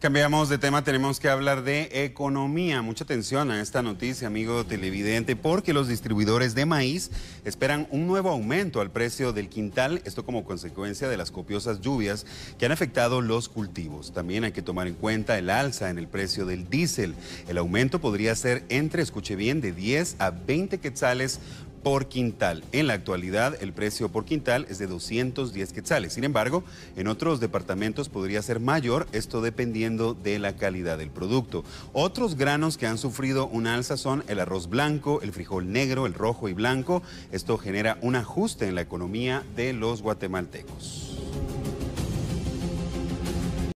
Cambiamos de tema, tenemos que hablar de economía. Mucha atención a esta noticia, amigo televidente, porque los distribuidores de maíz esperan un nuevo aumento al precio del quintal, esto como consecuencia de las copiosas lluvias que han afectado los cultivos. También hay que tomar en cuenta el alza en el precio del diésel. El aumento podría ser entre, escuche bien, de 10 a 20 quetzales, por quintal. En la actualidad, el precio por quintal es de 210 quetzales. Sin embargo, en otros departamentos podría ser mayor, esto dependiendo de la calidad del producto. Otros granos que han sufrido una alza son el arroz blanco, el frijol negro, el rojo y blanco. Esto genera un ajuste en la economía de los guatemaltecos.